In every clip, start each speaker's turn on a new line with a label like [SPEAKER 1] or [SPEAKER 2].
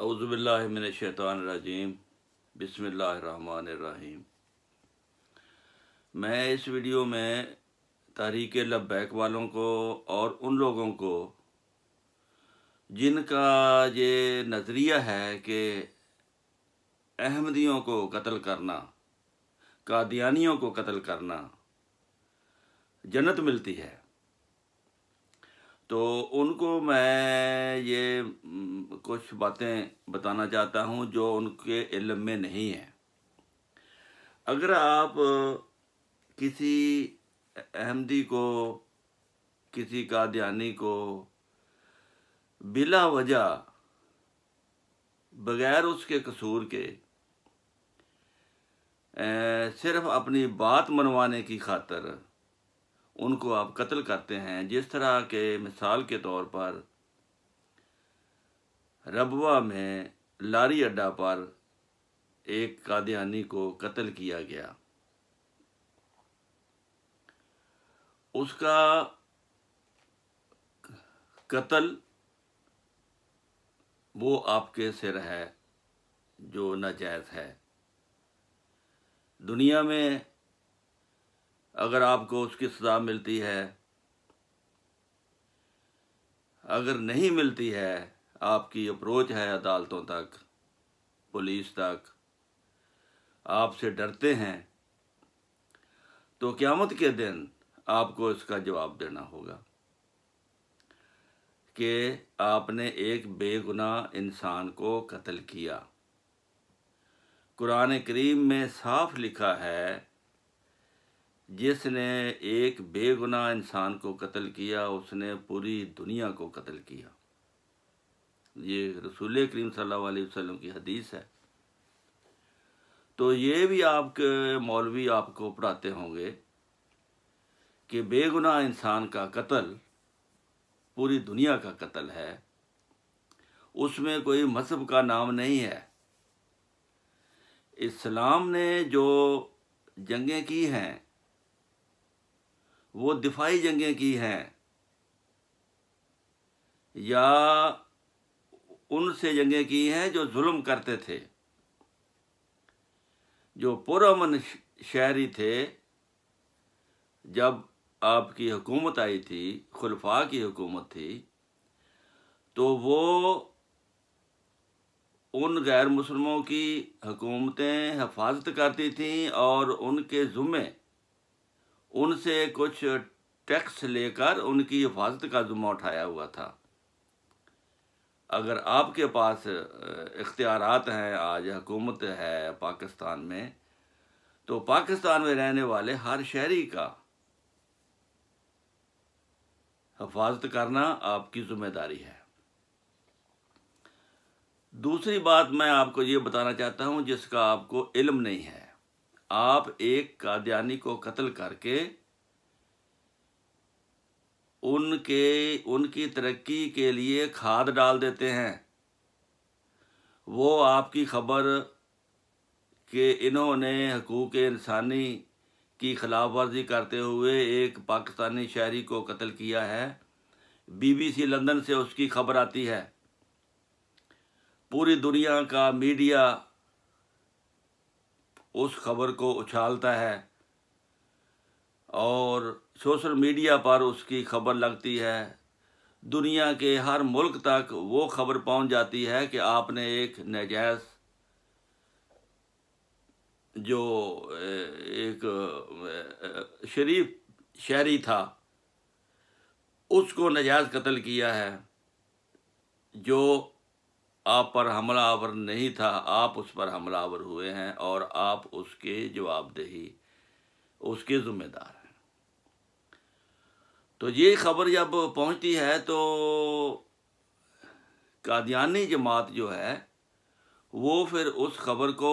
[SPEAKER 1] अवज़बिल्लिनशैतानरजीम बसमीम मैं इस वीडियो में तहरीक लबैक वालों को और उन लोगों को जिनका ये नज़रिया है कि अहमदियों को कत्ल करना कादियानियों को कत्ल करना जन्नत मिलती है तो उनको मैं ये कुछ बातें बताना चाहता हूँ जो उनके इलम में नहीं है अगर आप किसी अहमदी को किसी कादयानी को बिला वजह बगैर उसके कसूर के ए, सिर्फ अपनी बात मनवाने की खातर उनको आप कत्ल करते हैं जिस तरह के मिसाल के तौर पर रबवा में लारी अड्डा पर एक कादियानी को कत्ल किया गया उसका कत्ल वो आपके सिर है जो नाजायज़ है दुनिया में अगर आपको उसकी सज़ा मिलती है अगर नहीं मिलती है आपकी अप्रोच है अदालतों तक पुलिस तक आपसे डरते हैं तो क़्यामत के दिन आपको इसका जवाब देना होगा कि आपने एक बेगुनाह इंसान को कत्ल किया कुरान करीम में साफ लिखा है जिसने एक बेगुनाह इंसान को कत्ल किया उसने पूरी दुनिया को कत्ल किया ये रसूल करीम सल्लल्लाहु अलैहि वसल्लम की हदीस है तो ये भी आपके मौलवी आपको पढ़ाते होंगे कि बेगुनाह इंसान का कत्ल पूरी दुनिया का कत्ल है उसमें कोई मजहब का नाम नहीं है इस्लाम ने जो जंगें की हैं वो दिफाई जंगें की हैं या उनसे जंगें की हैं जो जुल्म करते थे जो पुरमन शहरी थे जब आपकी हुकूमत आई थी खुलफा की हुकूमत थी तो वो उन गैर मुसलमों की हुकूमतें हफाजत करती थीं और उनके ज़ुम्मे उनसे कुछ टैक्स लेकर उनकी हिफाजत का जुम्मा उठाया हुआ था अगर आपके पास इख्तियारत हैं आज हुकूमत है पाकिस्तान में तो पाकिस्तान में रहने वाले हर शहरी का हफाजत करना आपकी जिम्मेदारी है दूसरी बात मैं आपको ये बताना चाहता हूँ जिसका आपको इल्म नहीं है आप एक कादयानी को कत्ल करके उनके उनकी तरक्की के लिए खाद डाल देते हैं वो आपकी खबर कि इन्होंने हकूक इंसानी की खिलाफ वर्जी करते हुए एक पाकिस्तानी शहरी को कत्ल किया है बीबीसी लंदन से उसकी खबर आती है पूरी दुनिया का मीडिया उस खबर को उछालता है और सोशल मीडिया पर उसकी खबर लगती है दुनिया के हर मुल्क तक वो खबर पहुंच जाती है कि आपने एक नजायज़ जो एक शरीफ शहरी था उसको नजायज़ कत्ल किया है जो आप पर हमलावर नहीं था आप उस पर हमलावर हुए हैं और आप उसके जवाबदेही उसके ज़िम्मेदार हैं तो ये खबर जब पहुंचती है तो कादियानी जमात जो है वो फिर उस खबर को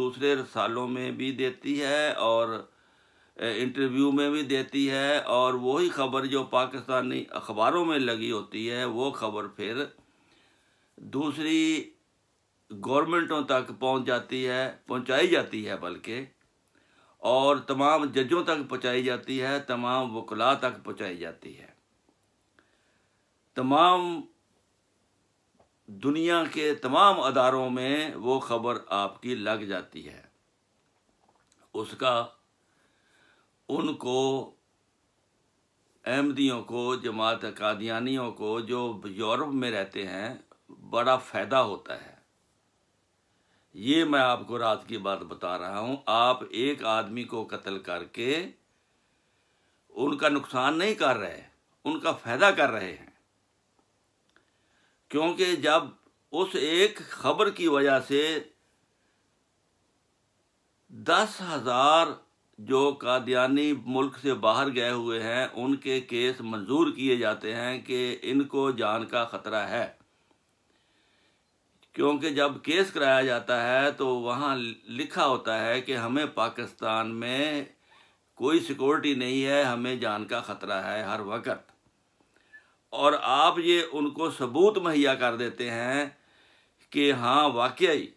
[SPEAKER 1] दूसरे रसालों में भी देती है और इंटरव्यू में भी देती है और वही खबर जो पाकिस्तानी अखबारों में लगी होती है वो खबर फिर दूसरी गवर्नमेंटों तक पहुंच जाती है पहुंचाई जाती है बल्कि और तमाम जजों तक पहुंचाई जाती है तमाम वकला तक पहुंचाई जाती है तमाम दुनिया के तमाम अदारों में वो खबर आपकी लग जाती है उसका उनको अहमदियों को जमात कादियानियों को जो यूरोप में रहते हैं बड़ा फायदा होता है ये मैं आपको रात की बात बता रहा हूं आप एक आदमी को कत्ल करके उनका नुकसान नहीं कर रहे उनका फायदा कर रहे हैं क्योंकि जब उस एक खबर की वजह से दस हजार जो कादियानी मुल्क से बाहर गए हुए हैं उनके केस मंजूर किए जाते हैं कि इनको जान का खतरा है क्योंकि जब केस कराया जाता है तो वहाँ लिखा होता है कि हमें पाकिस्तान में कोई सिक्योरिटी नहीं है हमें जान का ख़तरा है हर वक्त और आप ये उनको सबूत मुहैया कर देते हैं कि हाँ वाकई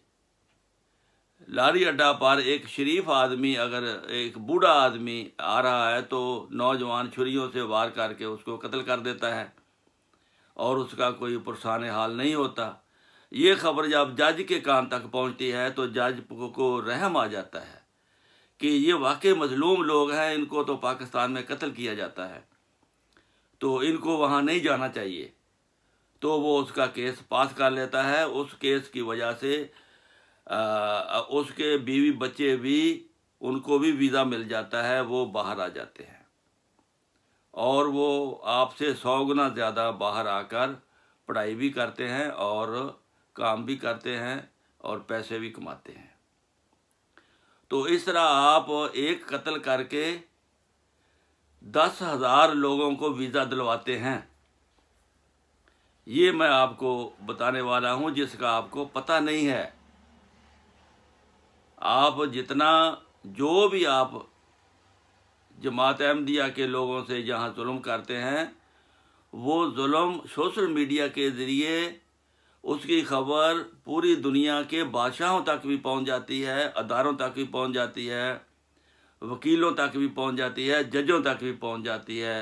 [SPEAKER 1] लारी अड्डा पर एक शरीफ आदमी अगर एक बूढ़ा आदमी आ रहा है तो नौजवान छुरी से वार करके उसको कत्ल कर देता है और उसका कोई पुरसान हाल नहीं होता ये खबर जब जज के कान तक पहुंचती है तो जज को रहम आ जाता है कि ये वाकई मजलूम लोग हैं इनको तो पाकिस्तान में कत्ल किया जाता है तो इनको वहाँ नहीं जाना चाहिए तो वो उसका केस पास कर लेता है उस केस की वजह से आ, उसके बीवी बच्चे भी उनको भी वीज़ा मिल जाता है वो बाहर आ जाते हैं और वो आपसे सौ गुना ज़्यादा बाहर आकर पढ़ाई भी करते हैं और काम भी करते हैं और पैसे भी कमाते हैं तो इस तरह आप एक कत्ल करके दस हजार लोगों को वीज़ा दिलवाते हैं ये मैं आपको बताने वाला हूं जिसका आपको पता नहीं है आप जितना जो भी आप जमात अहमदिया के लोगों से जहां जुल्म करते हैं वो जुल्म सोशल मीडिया के ज़रिए उसकी खबर पूरी दुनिया के बादशाहों तक भी पहुंच जाती है अदारों तक भी पहुंच जाती है वकीलों तक भी पहुंच जाती है जजों तक भी पहुंच जाती है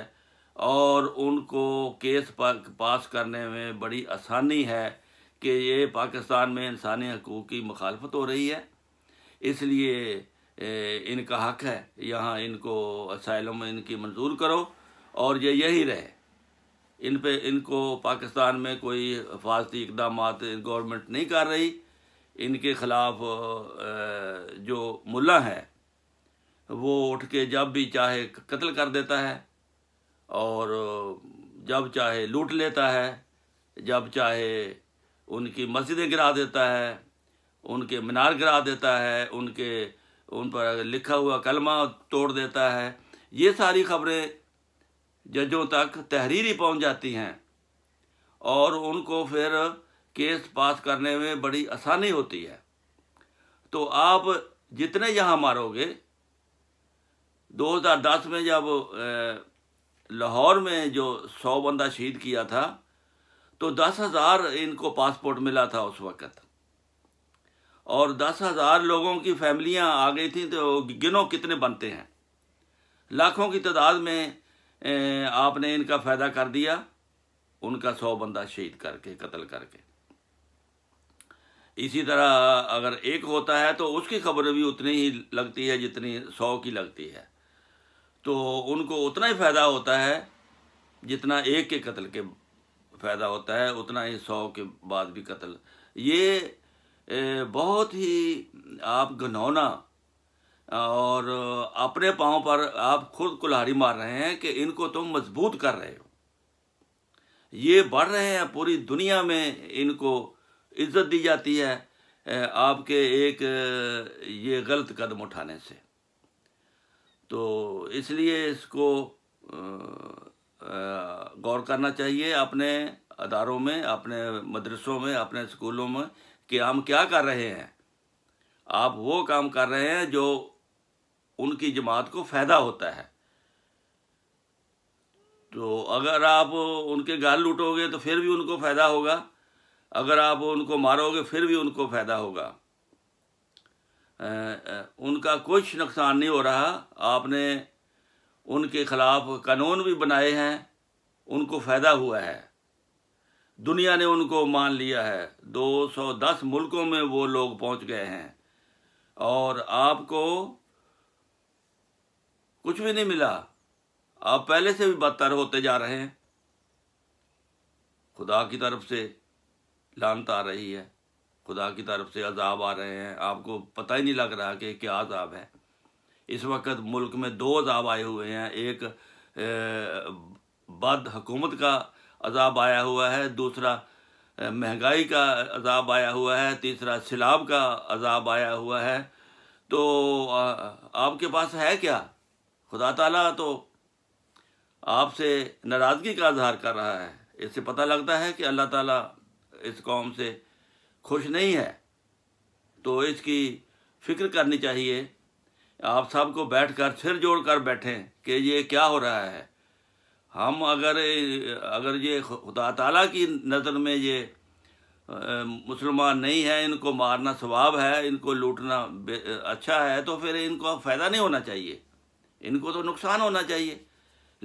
[SPEAKER 1] और उनको केस पास करने में बड़ी आसानी है कि ये पाकिस्तान में इंसानी हकूक़ की मुखालफत हो रही है इसलिए इनका हक है यहाँ इनको असाइलम इनकी मंजूर करो और ये यही रहे इन पे इनको पाकिस्तान में कोई हिफाजती इकदाम गवर्नमेंट नहीं कर रही इनके ख़िलाफ़ जो मुल्ला है वो उठ के जब भी चाहे कत्ल कर देता है और जब चाहे लूट लेता है जब चाहे उनकी मस्जिदें गिरा देता है उनके मीनार गिरा देता है उनके उन पर लिखा हुआ कलमा तोड़ देता है ये सारी खबरें जजों तक तहरीरी पहुंच जाती हैं और उनको फिर केस पास करने में बड़ी आसानी होती है तो आप जितने यहाँ मारोगे 2010 में जब लाहौर में जो सौ बंदा शहीद किया था तो दस हज़ार इनको पासपोर्ट मिला था उस वक़्त और दस हज़ार लोगों की फैमिलियाँ आ गई थी तो गिनो कितने बनते हैं लाखों की तादाद में आपने इनका फायदा कर दिया उनका सौ बंदा शहीद करके कत्ल करके इसी तरह अगर एक होता है तो उसकी खबर भी उतनी ही लगती है जितनी सौ की लगती है तो उनको उतना ही फायदा होता है जितना एक के कत्ल के फायदा होता है उतना ही सौ के बाद भी कत्ल ये बहुत ही आप घनौना और अपने पांव पर आप खुद कुल्हाड़ी मार रहे हैं कि इनको तुम मजबूत कर रहे हो ये बढ़ रहे हैं पूरी दुनिया में इनको इज्जत दी जाती है आपके एक ये गलत कदम उठाने से तो इसलिए इसको गौर करना चाहिए अपने अदारों में अपने मदरसों में अपने स्कूलों में कि हम क्या कर रहे हैं आप वो काम कर रहे हैं जो उनकी जमात को फ़ायदा होता है तो अगर आप उनके गाल लूटोगे तो फिर भी उनको फ़ायदा होगा अगर आप उनको मारोगे फिर भी उनको फ़ायदा होगा उनका कुछ नुकसान नहीं हो रहा आपने उनके ख़िलाफ़ कानून भी बनाए हैं उनको फ़ायदा हुआ है दुनिया ने उनको मान लिया है 210 मुल्कों में वो लोग पहुंच गए हैं और आपको कुछ भी नहीं मिला आप पहले से भी बदतर होते जा रहे हैं खुदा की तरफ से लानत आ रही है खुदा की तरफ से अजाब आ रहे हैं आपको पता ही नहीं लग रहा कि क्या अजाब है इस वक्त मुल्क में दो अजाब आए हुए हैं एक बद हकूमत का अजाब आया हुआ है दूसरा महंगाई का अजाब आया हुआ है तीसरा सैलाब का अजाब आया हुआ है तो आपके पास है क्या खुदा ताला तो आपसे नाराज़गी का इजहार कर रहा है इससे पता लगता है कि अल्लाह ताला इस कौम से खुश नहीं है तो इसकी फिक्र करनी चाहिए आप सबको बैठ कर सिर जोड़ कर बैठें कि ये क्या हो रहा है हम अगर अगर ये खुदा ताला की नज़र में ये मुसलमान नहीं है इनको मारना स्वाब है इनको लूटना अच्छा है तो फिर इनको फ़ायदा नहीं होना चाहिए इनको तो नुकसान होना चाहिए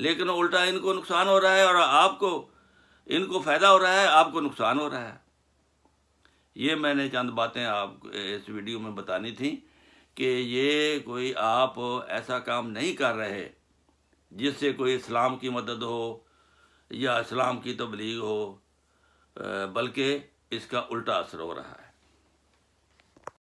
[SPEAKER 1] लेकिन उल्टा इनको नुकसान हो रहा है और आपको इनको फ़ायदा हो रहा है आपको नुकसान हो रहा है ये मैंने चंद बातें आप इस वीडियो में बतानी थी कि ये कोई आप ऐसा काम नहीं कर रहे जिससे कोई इस्लाम की मदद हो या इस्लाम की तबलीग हो बल्कि इसका उल्टा असर हो रहा है